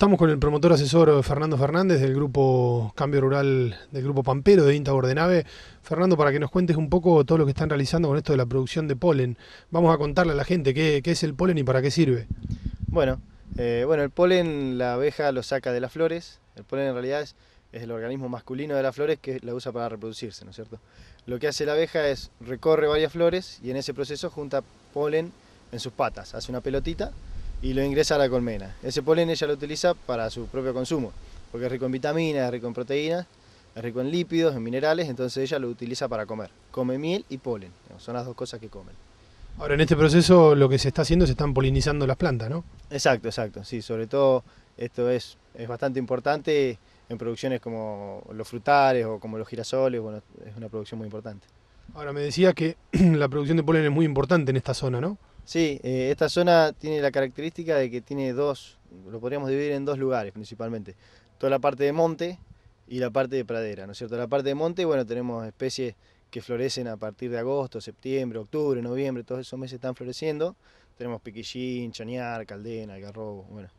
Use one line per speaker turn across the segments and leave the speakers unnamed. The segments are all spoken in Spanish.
Estamos con el promotor asesor eh, Fernando Fernández del grupo Cambio Rural, del grupo Pampero de INTA Nave. Fernando, para que nos cuentes un poco todo lo que están realizando con esto de la producción de polen. Vamos a contarle a la gente qué, es el polen y para qué sirve.
Bueno, eh, bueno, el polen la abeja lo saca de las flores. El polen en realidad es, es el organismo masculino de las flores que la usa para reproducirse, ¿no es cierto? Lo que hace la abeja es recorre varias flores y en ese proceso junta polen en sus patas, hace una pelotita y lo ingresa a la colmena. Ese polen ella lo utiliza para su propio consumo, porque es rico en vitaminas, es rico en proteínas, es rico en lípidos, en minerales, entonces ella lo utiliza para comer. Come miel y polen, son las dos cosas que
comen. Ahora, en este proceso lo que se está haciendo es están polinizando las plantas, ¿no?
Exacto, exacto, sí, sobre todo esto es, es bastante importante en producciones como los frutales o como los girasoles, bueno, es una producción muy importante.
Ahora, me decía que la producción de polen es muy importante en esta zona, ¿no?
Sí, eh, esta zona tiene la característica de que tiene dos, lo podríamos dividir en dos lugares principalmente. Toda la parte de monte y la parte de pradera, ¿no es cierto? La parte de monte, bueno, tenemos especies que florecen a partir de agosto, septiembre, octubre, noviembre, todos esos meses están floreciendo. Tenemos piquillín, chañar, caldena, algarrobo, bueno.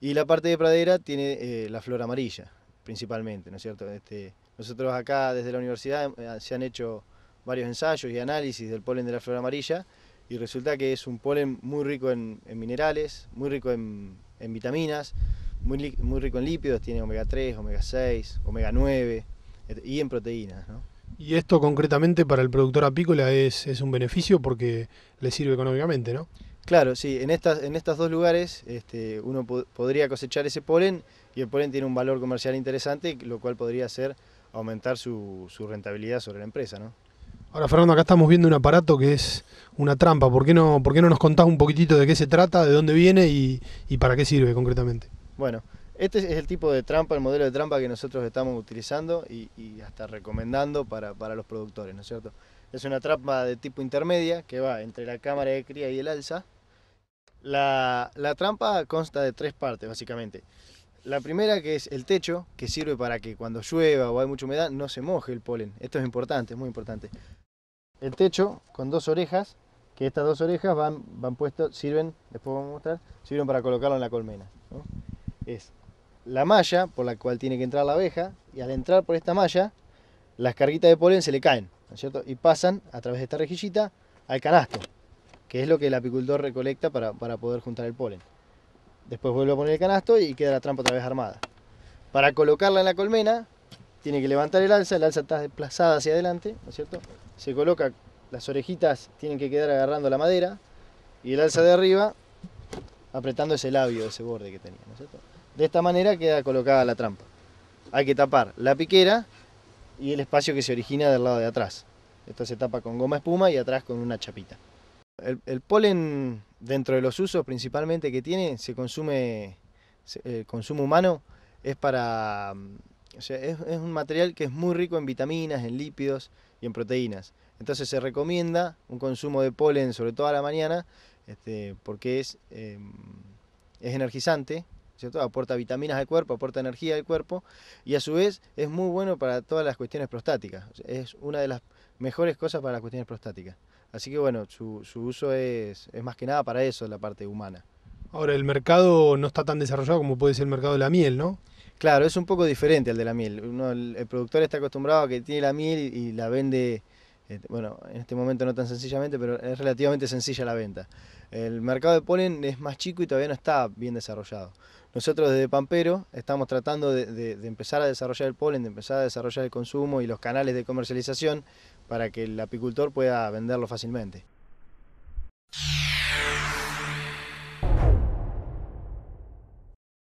Y la parte de pradera tiene eh, la flor amarilla, principalmente, ¿no es cierto? Este, nosotros acá desde la universidad eh, se han hecho varios ensayos y análisis del polen de la flor amarilla y resulta que es un polen muy rico en, minerales, muy rico en, vitaminas, muy, muy, rico en lípidos, tiene omega 3, omega 6, omega 9 y en proteínas.
Y esto concretamente para el productor apícola es, un beneficio porque le sirve económicamente, ¿no?
Claro, sí, en estas en estos dos lugares este, uno podría cosechar ese polen y el polen tiene un valor comercial interesante, lo cual podría hacer aumentar su, su rentabilidad sobre la empresa, ¿no?
Ahora, Fernando, acá estamos viendo un aparato que es una trampa. ¿Por qué, no, ¿Por qué no nos contás un poquitito de qué se trata, de dónde viene y, para qué sirve concretamente? Bueno,
este es el tipo de trampa, el modelo de trampa que nosotros estamos utilizando y, hasta recomendando para, para, los productores, ¿no es cierto? Es una trampa de tipo intermedia que va entre la cámara de cría y el alza. La, la trampa consta de tres partes, básicamente. La primera que es el techo, que sirve para que cuando llueva o hay mucha humedad no se moje el polen. Esto es importante, es muy importante. El techo con dos orejas que estas dos orejas van, van puestas, sirven, después vamos a mostrar, sirven para colocarlo en la colmena. Es la malla por la cual tiene que entrar la abeja y al entrar por esta malla, las carguitas de polen se le caen, ¿no es cierto? Y pasan a través de esta rejillita al canasto, que es lo que el apicultor recolecta para, para poder juntar el polen. Después vuelve a poner el canasto y queda la trampa otra vez armada. Para colocarla en la colmena, tiene que levantar el alza, el alza está desplazada hacia adelante, ¿no es cierto? Se coloca las orejitas tienen que quedar agarrando la madera y el alza de arriba apretando ese labio, ese borde que tenía. De esta manera queda colocada la trampa. Hay que tapar la piquera y el espacio que se origina del lado de atrás. Esto se tapa con goma espuma y atrás con una chapita. El, polen, dentro de los usos principalmente que tiene, se consume, el eh, consumo humano es para... Mm, es un material que es muy rico en vitaminas, en lípidos y en proteínas. Entonces se recomienda un consumo de polen, sobre todo a la mañana, este, porque es, em, es energizante, ¿cierto? aporta vitaminas al cuerpo, aporta energía al cuerpo y a su vez es muy bueno para todas las cuestiones prostáticas. Es una de las mejores cosas para las cuestiones prostáticas. Así que bueno, su, su uso es, más que nada para eso, la parte humana.
Ahora, el mercado no está tan desarrollado como puede ser el mercado de la miel, ¿no? Claro, es un poco diferente al de la miel. el,
productor está acostumbrado a que tiene la miel y la vende este, bueno, en este momento no tan sencillamente, pero es relativamente sencilla la venta. El mercado de polen es más chico y todavía no está bien desarrollado. Nosotros desde Pampero estamos tratando de, de, empezar a desarrollar el polen, de empezar a desarrollar el consumo y los canales de comercialización para que el apicultor pueda venderlo fácilmente.